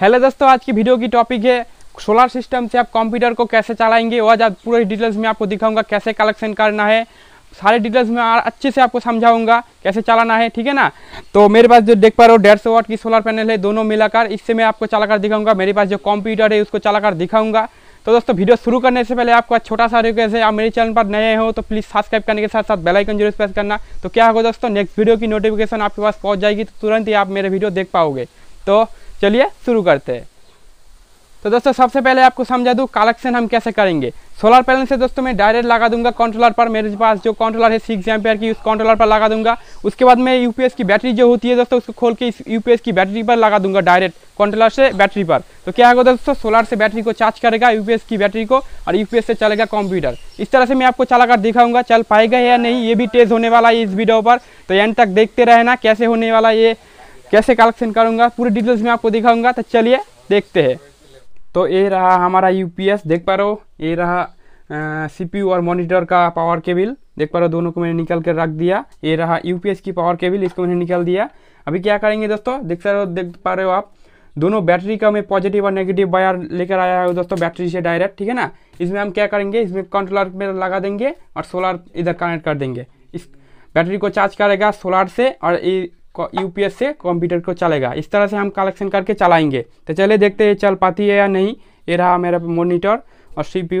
hello दोस्तों आज की वीडियो की टॉपिक है सोलर सिस्टम से आप कंप्यूटर को कैसे चलाएंगे और आज पूरे डिटेल्स में आपको दिखाऊंगा कैसे कलेक्शन करना है सारे डिटेल्स में अच्छे से आपको समझाऊंगा कैसे चलाना है ठीक है ना तो मेरे पास जो देख पा रहे हो डेढ़ सौ वाट की सोलर पैनल है दोनों मिलाकर इससे मैं आपको चलाकर दिखाऊंगा मेरे पास जो कंप्यूटर है उसको चलाकर दिखाऊंगा तो दोस्तों वीडियो शुरू करने से पहले आपका छोटा सा रिक्वेस्ट है आप मेरे चैनल पर नए हो तो प्लीज़ सब्सक्राइब करने के साथ साथ बेल आइकन जरूर प्रेस करना तो क्या होगा दोस्तों नेक्स्ट वीडियो की नोटिफिकेशन आपके पास पहुंच जाएगी तो तुरंत ही आप मेरे वीडियो देख पाओगे तो चलिए शुरू करते हैं तो दोस्तों सबसे पहले आपको समझा दूँ कलेक्शन हम कैसे करेंगे सोलर पैनल से दोस्तों मैं डायरेक्ट लगा दूंगा कंट्रोलर पर मेरे पास जो कंट्रोलर है सिक्स एम्पेयर की उस कंट्रोलर पर लगा दूंगा उसके बाद मैं यूपीएस की बैटरी जो होती है दोस्तों उसको खोल के इस यूपीएस की बैटरी पर लगा दूंगा डायरेक्ट कंट्रोलर से बैटरी पर तो क्या होगा दोस्तों सोलर से बैटरी को चार्ज करेगा यूपीएस की बैटरी को और यूपीएस से चलेगा कंप्यूटर इस तरह से मैं आपको चलाकर दिखाऊंगा चल पाएगा या नहीं ये भी तेज होने वाला है इस वीडियो पर तो एंड तक देखते रहना कैसे होने वाला ये कैसे कलेक्शन करूँगा पूरे डिटेल्स में आपको दिखाऊँगा तो चलिए देखते हैं तो ये रहा हमारा यू देख पा रहे हो ये रहा सी और मॉनिटर का पावर केबिल देख पा रहे हो दोनों को मैंने निकल कर रख दिया ये रहा यू की पावर केबिल इसको मैंने निकल दिया अभी क्या करेंगे दोस्तों देख रहे हो देख पा रहे हो आप दोनों बैटरी का मैं पॉजिटिव और नेगेटिव वायर लेकर आया हूँ दोस्तों बैटरी से डायरेक्ट ठीक है ना इसमें हम क्या करेंगे इसमें कंट्रोलर में लगा देंगे और सोलर इधर कनेक्ट कर देंगे इस बैटरी को चार्ज करेगा सोलर से और यूपीएस से कंप्यूटर को चलेगा इस तरह से हम कलेक्शन करके चलाएंगे तो चलिए देखते हैं चल पाती है या नहीं ये रहा मेरा मोनीटर और सी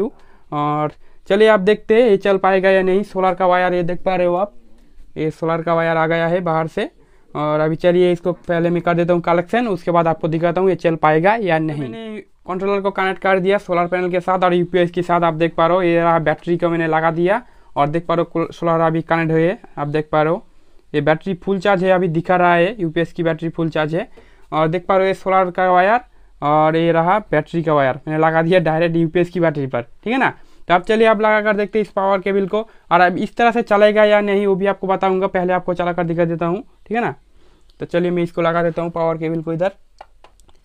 और चलिए आप देखते हैं ये चल पाएगा या नहीं सोलर का वायर ये देख पा रहे हो आप ये सोलर का वायर आ गया है बाहर से और अभी चलिए इसको पहले मैं कर देता हूँ कलेक्शन उसके बाद आपको दिखाता हूँ ये चल पाएगा या तो नहीं मैंने कंट्रोलर को कनेक्ट कर दिया सोलर पैनल के साथ और यूपीएस के साथ आप देख पा रहे हो ये रहा बैटरी को मैंने लगा दिया और देख पा रहे हो सोलर अभी कनेक्ट हुए आप देख पा रहे हो ये बैटरी फुल चार्ज है अभी दिखा रहा है यू की बैटरी फुल चार्ज है और देख पा रहे हो ये सोलर का वायर और ये रहा बैटरी का वायर मैंने लगा दिया डायरेक्ट यू की बैटरी पर ठीक है ना तो आप चलिए आप लगा कर देखते हैं इस पावर केबल को और अब इस तरह से चलेगा या नहीं वो भी आपको बताऊंगा पहले आपको चला कर दिखा देता हूँ ठीक है ना तो चलिए मैं इसको लगा देता हूँ पावर केबल को इधर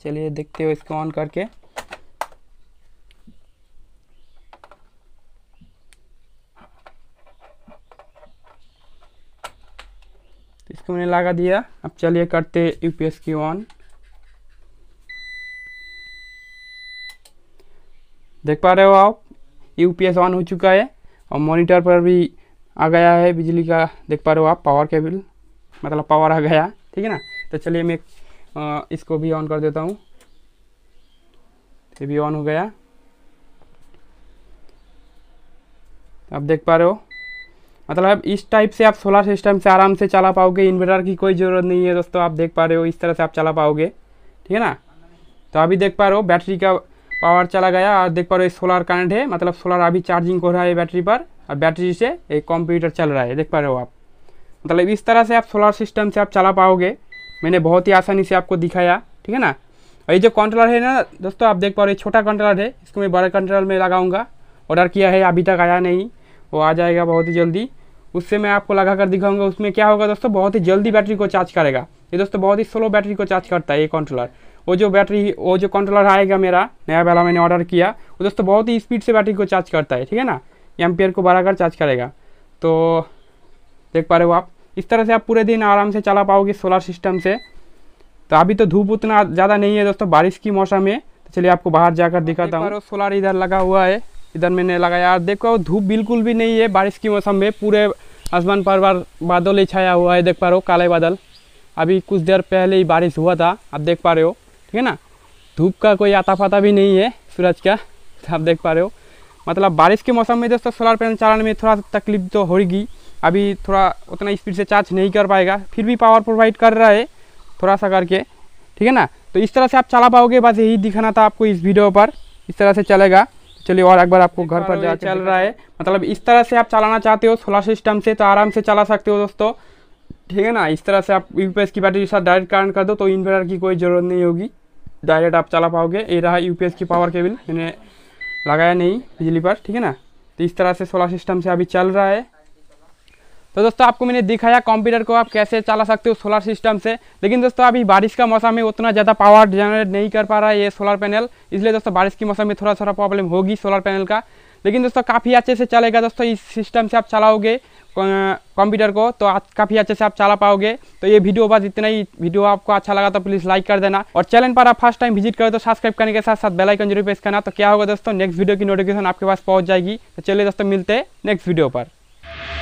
चलिए देखते हो इसको ऑन करके इसको लगा दिया अब चलिए करते यूपीएस की ऑन देख पा रहे हो आप यूपीएस ऑन हो चुका है और मॉनिटर पर भी आ गया है बिजली का देख पा रहे हो आप पावर केबल मतलब पावर आ गया ठीक है ना तो चलिए मैं इसको भी ऑन कर देता हूँ ये भी ऑन हो गया आप देख पा रहे हो मतलब इस टाइप से आप सोलर सिस्टम से आराम से चला पाओगे इन्वर्टर की कोई ज़रूरत नहीं है दोस्तों आप देख पा रहे हो इस तरह से आप चला पाओगे ठीक है ना तो अभी देख पा रहे हो बैटरी का पावर चला गया और देख पा रहे हो सोलर करंट है मतलब सोलर अभी चार्जिंग हो रहा है बैटरी पर और बैटरी से एक कंप्यूटर चल रहा है देख पा रहे हो आप मतलब इस तरह से आप सोलर सिस्टम से आप चला पाओगे मैंने बहुत ही आसानी से आपको दिखाया ठीक है ना और ये जो कंट्रोलर है ना दोस्तों आप देख पा रहे हो छोटा कंट्रोलर है इसको मैं बड़ा कंट्रोलर में लगाऊंगा ऑर्डर किया है अभी तक आया नहीं वो आ जाएगा बहुत ही जल्दी उससे मैं आपको लगा कर दिखाऊंगा उसमें क्या होगा दोस्तों बहुत ही जल्दी बैटरी को चार्ज करेगा ये दोस्तों बहुत ही स्लो बैटरी को चार्ज करता है ये कंट्रोलर वो जो बैटरी वो जो कंट्रोलर आएगा मेरा नया वाला मैंने ऑर्डर किया वो दोस्तों बहुत ही स्पीड से बैटरी को चार्ज करता है ठीक है ना एम्पेयर को बढ़ाकर चार्ज करेगा तो देख पा रहे हो आप इस तरह से आप पूरे दिन आराम से चला पाओगे सोलर सिस्टम से तो अभी तो धूप उतना ज़्यादा नहीं है दोस्तों बारिश की मौसम है तो चलिए आपको बाहर जाकर दिखाता हूँ सोलर इधर लगा हुआ है इधर मैंने लगाया और देखो धूप बिल्कुल भी नहीं है बारिश के मौसम में पूरे आसमान पर बार बादल ही छाया हुआ है देख पा रहे हो काले बादल अभी कुछ देर पहले ही बारिश हुआ था आप देख पा रहे हो ठीक है ना धूप का कोई आता पाता भी नहीं है सूरज का आप देख पा रहे हो मतलब बारिश के मौसम में दोस्तों सोलर पैनल चलाने में थोड़ा तकलीफ तो होगी अभी थोड़ा उतना स्पीड से चार्ज नहीं कर पाएगा फिर भी पावर प्रोवाइड कर रहा है थोड़ा सा करके ठीक है ना तो इस तरह से आप चला पाओगे बस यही दिखाना था आपको इस वीडियो पर इस तरह से चलेगा चलिए और एक बार आपको घर पर जा चल रहा है मतलब इस तरह से आप चलाना चाहते हो सोलर सिस्टम से तो आराम से चला सकते हो दोस्तों ठीक है ना इस तरह से आप यू की बैटरी के साथ डायरेक्ट कारण कर दो तो इन्वर्टर की कोई ज़रूरत नहीं होगी डायरेक्ट आप चला पाओगे ये रहा यू की पावर केबल मैंने लगाया नहीं बिजली पर ठीक है ना तो इस तरह से सोलर सिस्टम से अभी चल रहा है तो दोस्तों आपको मैंने दिखाया कंप्यूटर को आप कैसे चला सकते हो सोलर सिस्टम से लेकिन दोस्तों अभी बारिश का मौसम में उतना ज़्यादा पावर जनरेट नहीं कर पा रहा है ये सोलर पैनल इसलिए दोस्तों बारिश के मौसम में थोड़ा थोड़ा प्रॉब्लम होगी सोलर पैनल का लेकिन दोस्तों काफ़ी अच्छे से चलेगा दोस्तों इस सिस्टम से आप चलाओगे कंप्यूटर को तो काफ़ी अच्छे से आप चला पाओगे तो ये वीडियो बस इतना ही वीडियो आपको अच्छा लगा तो प्लीज़ लाइक कर देना और चैनल पर आप फर्स्ट टाइम विजिट करें तो सब्सक्राइब करने के साथ साथ बेल आइकन जरूर प्रेस करना तो क्या होगा दोस्तों नेक्स्ट वीडियो की नोटिफिकेशन आपके पास पहुँच जाएगी तो चलिए दोस्तों मिलते हैं नेक्स्ट वीडियो पर